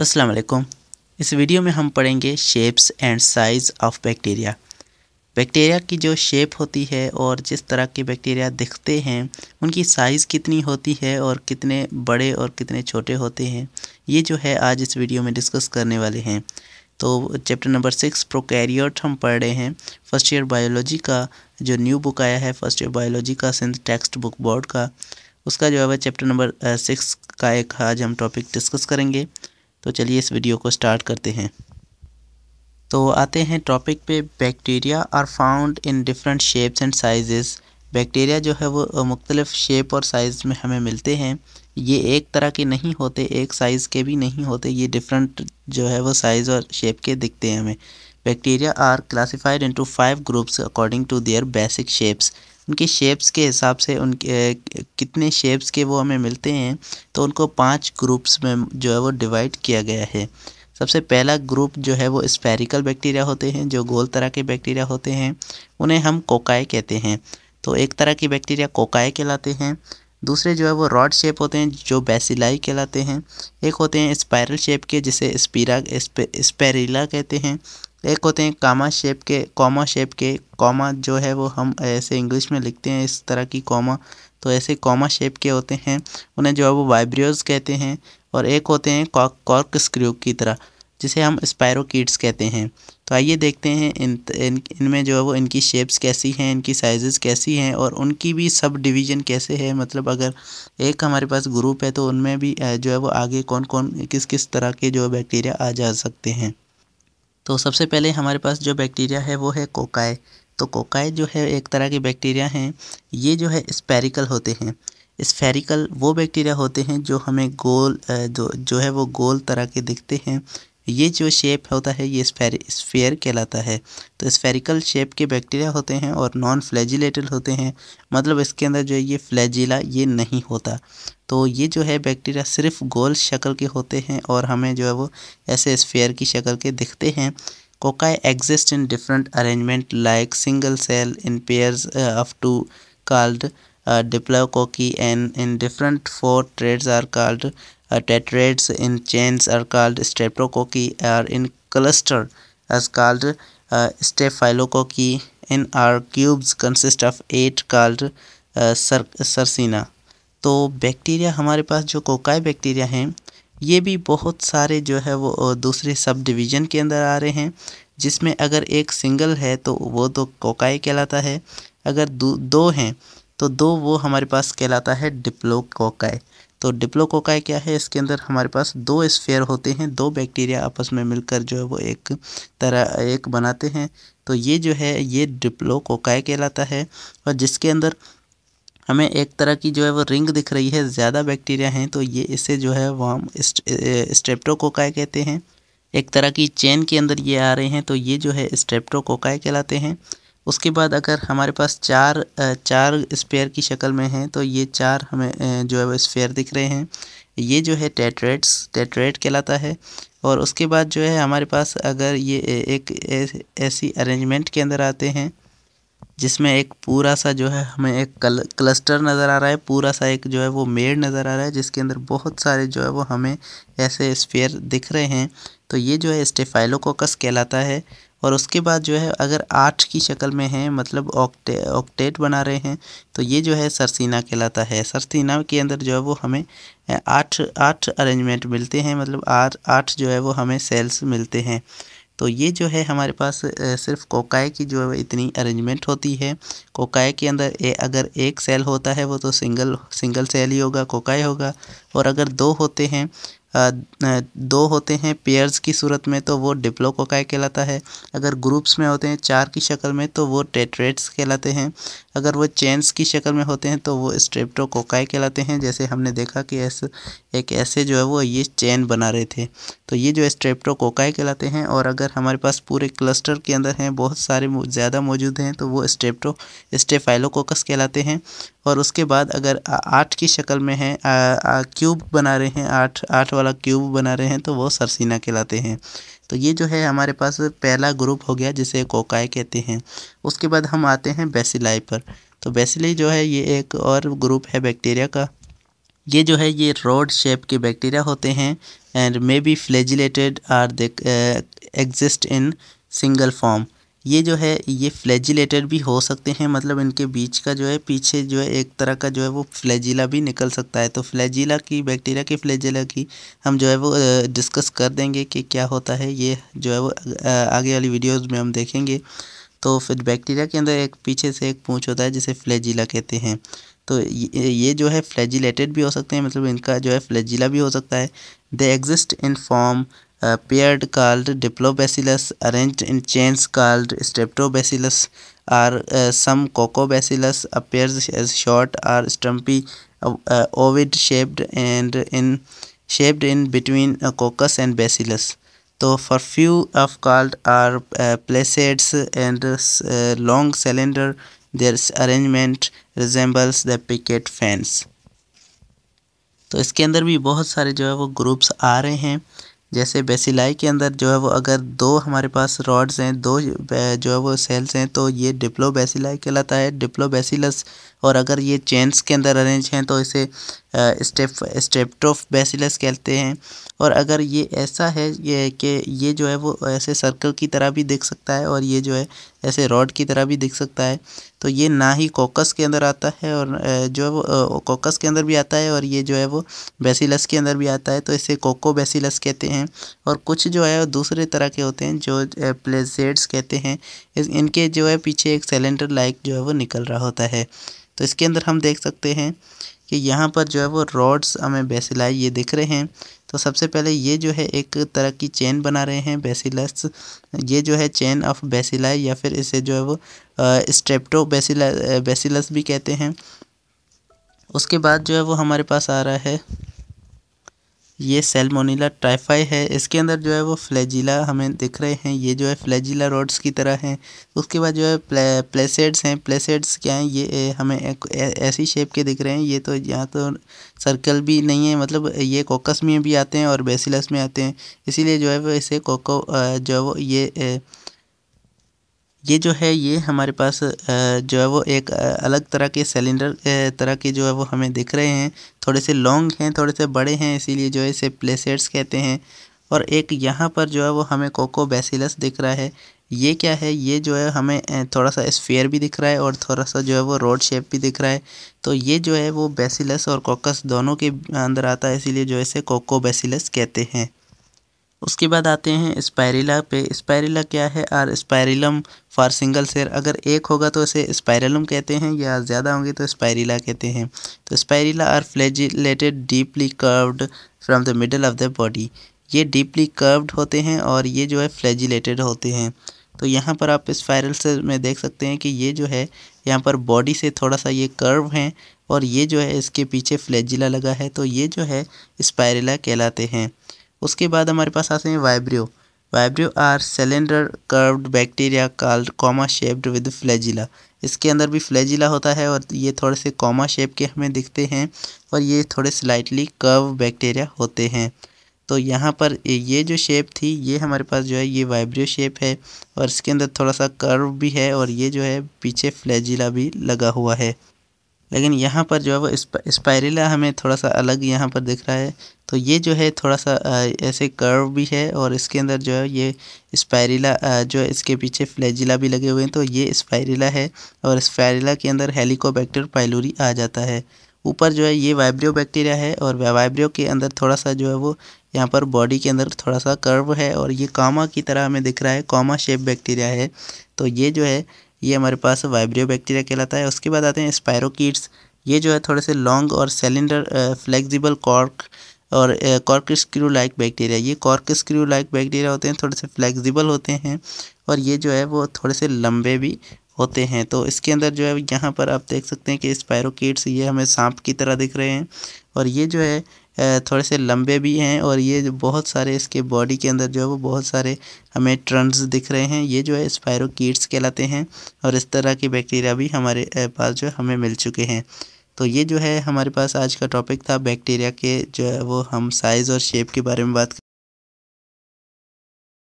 अस्सलाम वालेकुम इस वीडियो में हम पढ़ेंगे shapes and size of bacteria bacteria की जो शेप होती है और जिस तरह के बैक्टीरिया दिखते हैं उनकी साइज़ कितनी होती है और कितने बड़े और कितने छोटे होते हैं ये जो है आज इस वीडियो में डिस्कस करने वाले हैं तो चैप्टर नंबर सिक्स प्रोकैरियोट हम पढ़ रहे हैं फर्स्ट ईयर बायोलॉजी का जो न्यू बुक आया है फर्स्ट ईयर बायोलॉजी का सिंध टेक्स्ट बुक बोर्ड का उसका जो है वह चैप्टर नंबर सिक्स का एक आज हम टॉपिक डिस्कस करेंगे तो चलिए इस वीडियो को स्टार्ट करते हैं तो आते हैं टॉपिक पे bacteria are found in different shapes and sizes bacteria जो है वो मुख्तलिफ़ शेप और साइज़ में हमें मिलते हैं ये एक तरह के नहीं होते एक साइज़ के भी नहीं होते ये डिफरेंट जो है वो साइज़ और शेप के दिखते हैं हमें bacteria are classified into five groups according to their basic shapes उनकी शेप्स के हिसाब से उनके कितने शेप्स के वो हमें मिलते हैं तो उनको पांच ग्रुप्स में जो है वो डिवाइड किया गया है सबसे पहला ग्रुप जो है वो स्पेरिकल बैक्टीरिया होते हैं जो गोल तरह के बैक्टीरिया होते हैं उन्हें हम कोकाए कहते हैं तो एक तरह की बैक्टीरिया कोकाए कहलाते हैं दूसरे जो है वो रॉड शेप होते हैं जो बेसिलाई कहलाते हैं एक होते हैं स्पायरल शेप के जिसे स्पीरा स्पेरिला कहते हैं एक होते हैं कामा शेप के कॉमा शेप के कॉमा जो है वो हम ऐसे इंग्लिश में लिखते हैं इस तरह की कॉमा तो ऐसे कॉमा शेप के होते हैं उन्हें जो है वो वाइब्रियोज कहते हैं और एक होते हैं कॉर्क स्क्रू की तरह जिसे हम स्पायरो किड्स कहते हैं तो आइए देखते हैं इन इन इनमें जो है वो इनकी शेप्स कैसी हैं इनकी साइजेस कैसी हैं और उनकी भी सब डिवीज़न कैसे है मतलब अगर एक हमारे पास ग्रुप है तो उनमें भी जो है वो आगे कौन कौन किस किस तरह के जो बैक्टीरिया आ जा सकते हैं तो सबसे पहले हमारे पास जो बैक्टीरिया है वो है कोकाय तो कोकाए जो है एक तरह के बैक्टीरिया हैं ये जो है स्पेरिकल होते हैं स्फेरिकल वो बैक्टीरिया होते हैं जो हमें गोल जो जो है वो गोल तरह के दिखते हैं ये जो शेप होता है ये स्फेयर कहलाता है तो स्फेरिकल शेप के बैक्टीरिया होते हैं और नॉन फ्लैजिलेटेड होते हैं मतलब इसके अंदर जो है ये फ्लैजिला ये नहीं होता तो ये जो है बैक्टीरिया सिर्फ गोल शक्ल के होते हैं और हमें जो है वो ऐसे स्फेयर की शक्ल के दिखते हैं cocci exist in different arrangement like single cell in pairs of two called uh, cocci and in different tetrads are called uh, tetraeds in chains are called streptococci are in cluster as called uh, staphylococci in our cubes consist of eight called sarcina तो bacteria हमारे पास जो cocci bacteria हैं ये भी बहुत सारे जो है वो दूसरे सब डिवीज़न के अंदर आ रहे हैं जिसमें अगर एक सिंगल है तो वो तो कोकाई कहलाता है अगर दो दो हैं तो दो वो हमारे पास कहलाता है डिप्लो कोकाई तो डिप्लोकोकाई क्या है इसके अंदर हमारे पास दो स्फेयर होते हैं दो बैक्टीरिया आपस में मिलकर जो है वो एक तरह एक बनाते हैं तो ये जो है ये डिप्लोकोकाई कहलाता है और जिसके अंदर हमें एक तरह की जो है वो रिंग दिख रही है ज़्यादा बैक्टीरिया हैं तो ये इसे जो है वो हम स्ट्रेप्टोकोकाय कहते हैं एक तरह की चेन के अंदर ये आ रहे हैं तो ये जो है स्ट्रेप्टोकोकाय कहलाते हैं उसके बाद अगर हमारे पास चार चार स्पेयर की शक्ल में हैं तो ये चार हमें जो है वो स्पेयर दिख रहे हैं ये जो है टेट्रेट्स टेट्रेट कहलाता है और उसके बाद जो है हमारे पास अगर ये एक ऐसी अरेंजमेंट के अंदर आते हैं जिसमें एक पूरा सा जो है हमें एक कल क्लस्टर नज़र आ रहा है पूरा सा एक जो है वो मेड नज़र आ रहा है जिसके अंदर बहुत सारे जो है वो हमें ऐसे स्पेयर दिख रहे हैं तो ये जो है स्टेफाइलोकोकस कहलाता है और उसके बाद जो है अगर आठ की शक्ल में है मतलब ऑक्टे ऑक्टेट बना रहे हैं तो ये जो है सरसीना कहलाता है सरसीना के अंदर जो है वो हमें आठ आठ अरेंजमेंट मिलते हैं मतलब आठ आठ जो है वो हमें सेल्स मिलते हैं तो ये जो है हमारे पास सिर्फ कोकाए की जो है इतनी अरेंजमेंट होती है कोकाए के अंदर ए, अगर एक सेल होता है वो तो सिंगल सिंगल सेल ही होगा कोकाए होगा और अगर दो होते हैं दो होते हैं पेयर्स की सूरत में तो वो डिप्लोकोकाई कहलाता है अगर ग्रुप्स में होते हैं चार की शक्ल में तो वो टेट्रेट्स कहलाते हैं अगर वो चेंस की शक्ल में होते हैं तो वो स्ट्रेप्टोकोकाई कहलाते हैं जैसे हमने देखा कि ऐसे एक ऐसे जो है वो ये चेन बना रहे थे तो ये जो स्ट्रेप्टोकोकाई कहलाते हैं और अगर हमारे पास पूरे क्लस्टर के अंदर हैं बहुत सारे ज़्यादा मौजूद हैं तो वो स्ट्रेप्टो स्टेफाइलोकोकस कहलाते हैं और उसके बाद अगर आठ की शक्ल में है क्यूब बना रहे हैं आठ आठ वाला क्यूब बना रहे हैं तो वो सरसीना कहलाते हैं तो ये जो है हमारे पास पहला ग्रुप हो गया जिसे कोकाई कहते हैं उसके बाद हम आते हैं बेसिलाई पर तो बेसिलाई जो है ये एक और ग्रुप है बैक्टीरिया का ये जो है ये रोड शेप के बैक्टीरिया होते हैं and may be flagellated are they exist in single form ये जो है ये फ्लैजिलेटेड भी हो सकते हैं मतलब इनके बीच का जो है पीछे जो है एक तरह का जो है वो फ्लैजिला भी निकल सकता है तो फ्लैजिला की बैक्टीरिया की फ्लैजिला की हम जो है वो डिस्कस कर देंगे कि क्या होता है ये जो है वो आगे वाली वीडियोज़ में हम देखेंगे तो फिर बैक्टीरिया के अंदर एक पीछे से एक पूँछ होता है जिसे फ्लैजिला कहते हैं तो ये जो है फ्लैजिलेटेड भी हो सकते हैं मतलब इनका जो है फ्लैजिला भी हो सकता है they exist in form a paired called diplobacillus arranged in chains called streptobacillus are uh, some cocobacillus appears as short or stumpy uh, uh, ovid shaped and in shaped in between a coccus and bacillus so for few of called are uh, placets and long cylinder their arrangement resembles the picket fence तो इसके अंदर भी बहुत सारे जो है वो groups आ रहे हैं जैसे बेसिलाई के अंदर जो है वो अगर दो हमारे पास रॉड्स हैं दो जो है वो सेल्स हैं तो ये डिप्लो बेसिलाई कहलाता है डिप्लो बेसिलस और अगर ये चेंस के अंदर अरेंज हैं तो इसे स्टेप स्टेप्टोफ बेसिलस कहते हैं और अगर ये ऐसा है ये कि ये जो है वो ऐसे सर्कल की तरह भी दिख सकता है और ये जो है ऐसे रॉड की तरह भी दिख सकता है तो ये ना ही कोकस के अंदर आता है और जो है वो कोकस के अंदर भी आता है और ये जो है वो बेसिलस के अंदर भी आता है तो इसे कोको बेसिलस कहते हैं और कुछ जो है दूसरे तरह के होते हैं जो प्लेसेड्स कहते हैं इनके जो है पीछे एक सिलेंडर लाइक जो है वो निकल रहा होता है तो इसके अंदर हम देख सकते हैं कि यहाँ पर जो है वो रॉड्स हमें बेसिलाई ये दिख रहे हैं तो सबसे पहले ये जो है एक तरह की चेन बना रहे हैं बेसिलस ये जो है चेन ऑफ बेसिलाई या फिर इसे जो है वो बेसिला बेसिलस भी कहते हैं उसके बाद जो है वो हमारे पास आ रहा है ये सेलमोनीला ट्राइफाई है इसके अंदर जो है वो फ्लैजिला हमें दिख रहे हैं ये जो है फ्लैजिला रोड्स की तरह हैं उसके बाद जो है प्लेसेड्स हैं प्लेसेड्स क्या हैं ये हमें एक ऐसी शेप के दिख रहे हैं ये तो यहाँ तो सर्कल भी नहीं है मतलब ये कोकस में भी आते हैं और बेसिलस में आते हैं इसीलिए जो है वो इसे कोको जो है वो ये ये जो है ये हमारे पास जो है वो एक अलग तरह के सिलेंडर तरह के जो है वो हमें दिख रहे हैं थोड़े से लॉन्ग हैं थोड़े से बड़े हैं इसीलिए जो है इसे प्लेसेट्स कहते हैं और एक यहाँ पर जो है वो हमें कोको बेसिलस दिख रहा है ये क्या है ये जो है हमें थोड़ा सा स्फेयर भी दिख रहा है और थोड़ा सा जो है वो रोड शेप भी दिख रहा है तो ये जो है वो बेसिलस और कोकस दोनों के अंदर आता है इसीलिए जो इसे कोको बेसिलस कहते हैं उसके बाद आते हैं स्पायरिला पे स्पायरिला क्या है और स्पायरिलम फॉर सिंगल शेयर अगर एक होगा तो इसे स्पायरलम कहते हैं या ज़्यादा होंगे तो स्पायरीला कहते हैं तो spirilla are flagellated deeply curved from the middle of the body ये डीपली कर्व्ड होते हैं और ये जो है फ्लैजिलेटेड होते हैं तो यहाँ पर आप स्पायरल से में देख सकते हैं कि ये जो है यहाँ पर बॉडी से थोड़ा सा ये कर्व हैं और ये जो है इसके पीछे फ्लेजिला लगा है तो ये जो है स्पायरीला कहलाते हैं उसके बाद हमारे पास आते हैं vibrio vibrio are cylinder curved bacteria called comma shaped with flagella इसके अंदर भी फ्लैजिला होता है और ये थोड़े से कॉमा शेप के हमें दिखते हैं और ये थोड़े स्लाइटली कर्व बैक्टीरिया होते हैं तो यहाँ पर ये जो शेप थी ये हमारे पास जो है ये वाइब्रियो शेप है और इसके अंदर थोड़ा सा कर्व भी है और ये जो है पीछे फ्लैजिला भी लगा हुआ है लेकिन यहाँ पर जो है वो स्पायरिला हमें थोड़ा सा अलग यहाँ पर दिख रहा है तो ये जो है थोड़ा सा ऐसे कर्व भी है और इसके अंदर जो है ये स्पायरिला जो है इसके पीछे फ्लैजिला भी लगे हुए हैं तो ये स्पायरिला है और स्पायरिला के अंदर हेलिकोबैक्टर पाइलोरी आ जाता है ऊपर जो है ये वाइब्रियो बैक्टीरिया है और वाइब्रियो के अंदर थोड़ा सा जो है वो यहाँ पर बॉडी के अंदर थोड़ा सा कर्व है और ये कामा की तरह हमें दिख रहा है कामा शेप बैक्टीरिया है तो ये जो है ये हमारे पास वाइब्रियो बैक्टीरिया कहलाता है उसके बाद आते हैं स्पायरोकिड्स ये जो है थोड़े से लॉन्ग और सिलेंडर फ्लेक्सिबल कॉर्क और कॉर्क स्क्रू लाइक बैक्टीरिया ये कॉर्क स्क्रू लाइक बैक्टीरिया होते हैं थोड़े से फ्लेक्सिबल होते हैं और ये जो है वो थोड़े से लंबे भी होते हैं तो इसके अंदर जो है यहाँ पर आप देख सकते हैं कि स्पायरोकेट्स ये हमें सांप की तरह दिख रहे हैं और ये जो है थोड़े से लंबे भी हैं और ये जो बहुत सारे इसके बॉडी के अंदर जो है वो बहुत सारे हमें ट्रंस दिख रहे हैं ये जो है स्पायरोकीट्स कहलाते हैं और इस तरह के बैक्टीरिया भी हमारे पास जो हमें मिल चुके हैं तो ये जो है हमारे पास आज का टॉपिक था बैक्टीरिया के जो है वो हम साइज़ और शेप के बारे में बात